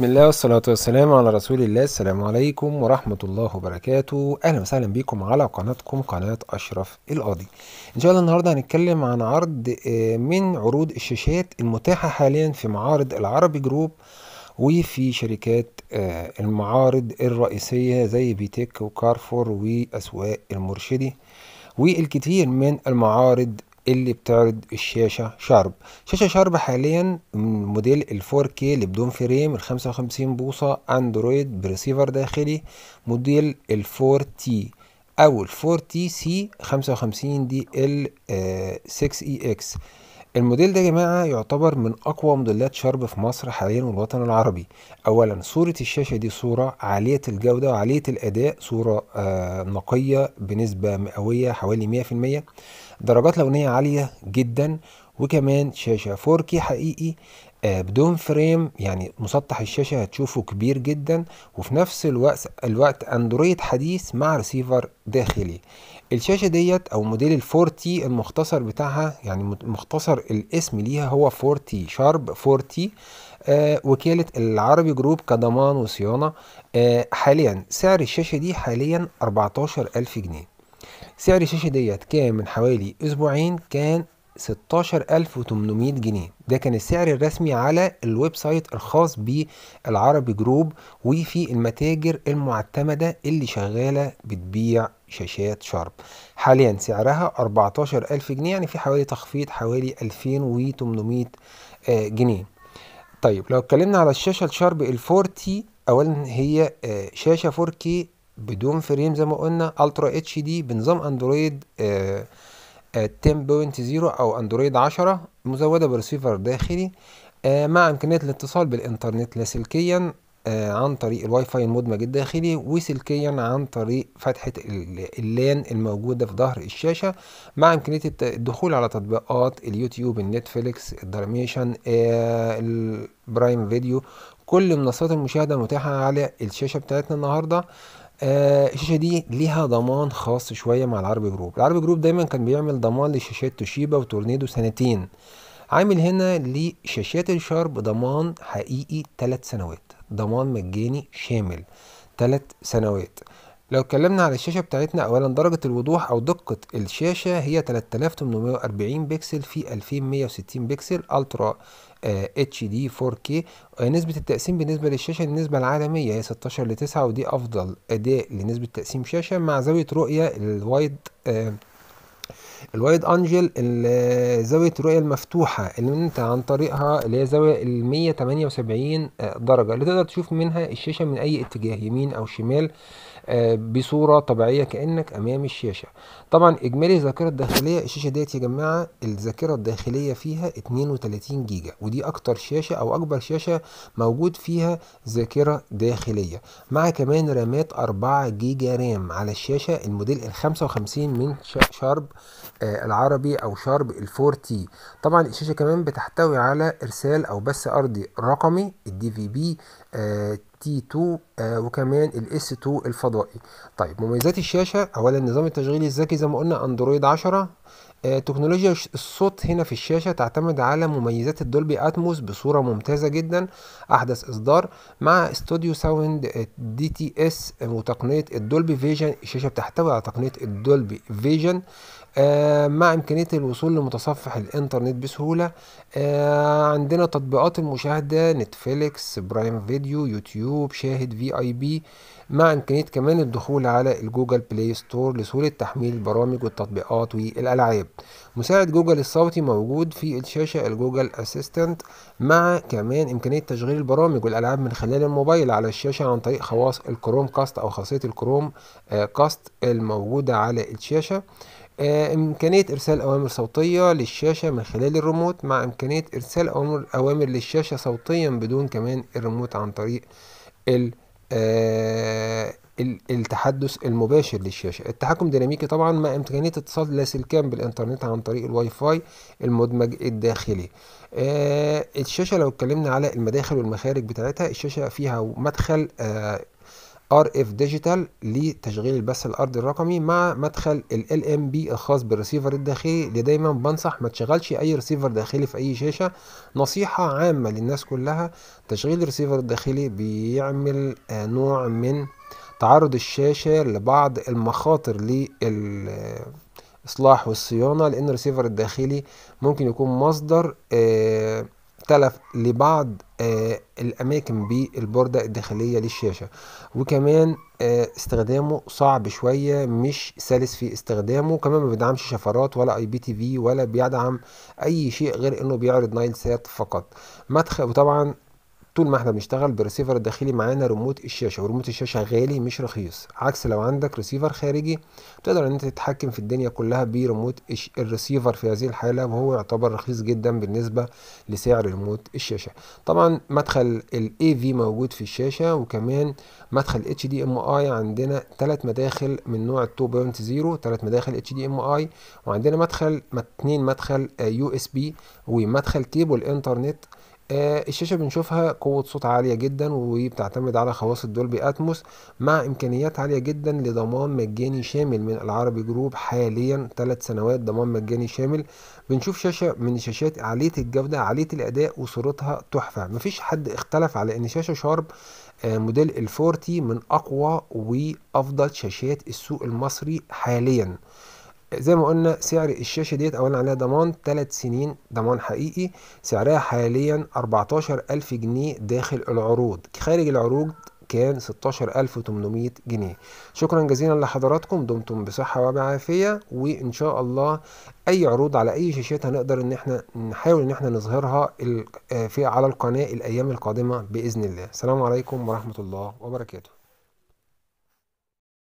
بسم الله والصلاة والسلام على رسول الله السلام عليكم ورحمة الله وبركاته أهلا وسهلا بيكم على قناتكم قناة أشرف القاضي إن شاء الله النهاردة هنتكلم عن عرض آه، من عروض الشاشات المتاحة حاليا في معارض العربي جروب وفي شركات آه، المعارض الرئيسية زي بيتك وكارفور وأسواق المرشدي والكثير من المعارض اللي بتعرض الشاشة شارب شاشة شارب حاليا من موديل ال 4K اللي بدون فريم ال 55 بوصة اندرويد بريسيفر داخلي موديل ال 4T او ال 4 سي خمسة 55 دي ال 6 اي اكس الموديل ده يا جماعة يعتبر من أقوى موديلات شرب في مصر حاليا والوطن العربي أولا صورة الشاشة دي صورة عالية الجودة وعالية الأداء صورة آه، نقية بنسبة مئوية حوالي 100% درجات لونية عالية جدا وكمان شاشة 4K حقيقي آه، بدون فريم يعني مسطح الشاشة هتشوفه كبير جدا وفي نفس الوقت الوقت اندرويد حديث مع ريسيفر داخلي الشاشة ديت او موديل الفورتي المختصر بتاعها يعني مختصر الاسم ليها هو فورتي شارب فورتي آه وكالة العربي جروب كضمان وصيانة آه حاليا سعر الشاشة دي حاليا 14000 جنيه سعر الشاشة ديت كان من حوالي أسبوعين كان 16800 جنيه ده كان السعر الرسمي على الويب سايت الخاص بالعربي جروب وفي المتاجر المعتمدة اللي شغالة بتبيع شاشات شارب حاليا سعرها 14000 جنيه يعني في حوالي تخفيض حوالي 2800 آه، جنيه طيب لو اتكلمنا على الشاشة الشارب ال40 اولا هي آه، شاشة 4K بدون فريم زي ما قلنا الترا اتش دي بنظام اندرويد آه 10.0 آه، او اندرويد 10 مزوده برسيفر داخلي آه، مع امكانيه الاتصال بالانترنت لاسلكيا آه، عن طريق الواي فاي المدمج الداخلي وسلكيا عن طريق فتحة اللان الموجودة في ظهر الشاشة مع إمكانية الدخول على تطبيقات اليوتيوب النتفليكس الدرميشن البرايم فيديو كل منصات المشاهدة متاحة على الشاشة بتاعتنا النهاردة آه، الشاشه دي ليها ضمان خاص شويه مع العربي جروب العربي جروب دايما كان بيعمل ضمان لشاشات توشيبا وتورنيدو سنتين عامل هنا لشاشات الشارب ضمان حقيقي 3 سنوات ضمان مجاني شامل 3 سنوات لو اتكلمنا عن الشاشة بتاعتنا أولا درجة الوضوح أو دقة الشاشة هي 3840 بيكسل في 2160 بيكسل ألترا اتش دي 4K نسبة التقسيم بالنسبة للشاشة النسبة العالمية هي 16 ل 9 ودي أفضل أداء لنسبة تقسيم شاشة مع زاوية رؤية الوايد الوايد انجل زاويه الرؤيه المفتوحه اللي انت عن طريقها اللي هي زاويه ال 178 آه، درجه اللي تقدر تشوف منها الشاشه من اي اتجاه يمين او شمال آه، بصوره طبيعيه كانك امام الشاشه طبعا اجمالي الذاكره الداخليه الشاشه ديت يا جماعه الذاكره الداخليه فيها 32 جيجا ودي اكتر شاشه او اكبر شاشه موجود فيها ذاكره داخليه مع كمان رامات 4 جيجا رام على الشاشه الموديل ال 55 من شارب آه، العربي او شارب الفور تي طبعا الشاشه كمان بتحتوي على ارسال او بث ارضي رقمي الدي في بي تي 2 وكمان الاس 2 الفضائي طيب مميزات الشاشه اولا نظام التشغيل الذكي زي ما قلنا اندرويد 10 آه، تكنولوجيا الصوت هنا في الشاشة تعتمد على مميزات الدولبي أتموس بصورة ممتازة جدا أحدث إصدار مع استوديو ساوند دي تي اس وتقنية الدولبي فيجن الشاشة بتحتوي على تقنية الدولبي فيجن آه، مع إمكانية الوصول لمتصفح الإنترنت بسهولة آه، عندنا تطبيقات المشاهدة نتفليكس برايم فيديو يوتيوب شاهد في اي بي مع إمكانية كمان الدخول على الجوجل بلاي ستور لسهولة تحميل البرامج والتطبيقات والألعاب مساعد جوجل الصوتي موجود في الشاشة الجوجل اسيستنت مع كمان امكانية تشغيل البرامج والالعاب من خلال الموبايل على الشاشة عن طريق خواص الكروم كاست او خاصية الكروم آه، كاست الموجودة على الشاشة آه، إمكانية إرسال أوامر صوتية للشاشة من خلال الريموت مع إمكانية إرسال أوامر أوامر للشاشة صوتيا بدون كمان الريموت عن طريق الريموت آه، التحدث المباشر للشاشة التحكم ديناميكي طبعا مع إمكانية اتصال لاسلكان بالإنترنت عن طريق الواي فاي المدمج الداخلي آه، الشاشة لو اتكلمنا على المداخل والمخارج بتاعتها الشاشة فيها مدخل آه، ار اف ديجيتال لتشغيل البث الارضي الرقمي مع مدخل ال ام بي الخاص بالرسيفر الداخلي اللي دايما بنصح ما تشغلش اي رسيفر داخلي في اي شاشه نصيحه عامه للناس كلها تشغيل الرسيفر الداخلي بيعمل آه، نوع من تعرض الشاشه لبعض المخاطر للاصلاح والصيانه لان الرسيفر الداخلي ممكن يكون مصدر آه مختلف لبعض آه، الأماكن بالبوردة الداخلية للشاشة وكمان آه، استخدامه صعب شوية مش سلس في استخدامه كمان ما بيدعمش شفرات ولا اي بي تي في ولا بيدعم اي شيء غير انه بيعرض نايل سات فقط مدخل وطبعا طول ما احنا بنشتغل بالريسيفر الداخلي معانا ريموت الشاشه وريموت الشاشه غالي مش رخيص عكس لو عندك ريسيفر خارجي تقدر ان انت تتحكم في الدنيا كلها بريموت الريسيفر في هذه الحاله وهو يعتبر رخيص جدا بالنسبه لسعر ريموت الشاشه طبعا مدخل الاي في موجود في الشاشه وكمان مدخل اتش دي ام اي عندنا ثلاث مداخل من نوع 2.0 ثلاث مداخل اتش دي ام اي وعندنا مدخل اثنين مدخل يو اس بي ومدخل كيبل انترنت آه الشاشة بنشوفها قوة صوت عالية جدا وبتعتمد على خواص الدولبي أتموس مع إمكانيات عالية جدا لضمان مجاني شامل من العربي جروب حاليا ثلاث سنوات ضمان مجاني شامل بنشوف شاشة من الشاشات عالية الجودة عالية الأداء وصورتها تحفة مفيش حد اختلف على إن شاشة شارب آه موديل الفورتي من أقوى وأفضل شاشات السوق المصري حاليا زي ما قلنا سعر الشاشه ديت اولا عليها ضمان 3 سنين ضمان حقيقي سعرها حاليا 14000 جنيه داخل العروض خارج العروض كان 16800 جنيه شكرا جزيلا لحضراتكم دمتم بصحة وبعافية وإن شاء الله أي عروض على أي شاشات هنقدر إن إحنا نحاول إن إحنا نظهرها آه، في على القناة الأيام القادمة بإذن الله السلام عليكم ورحمة الله وبركاته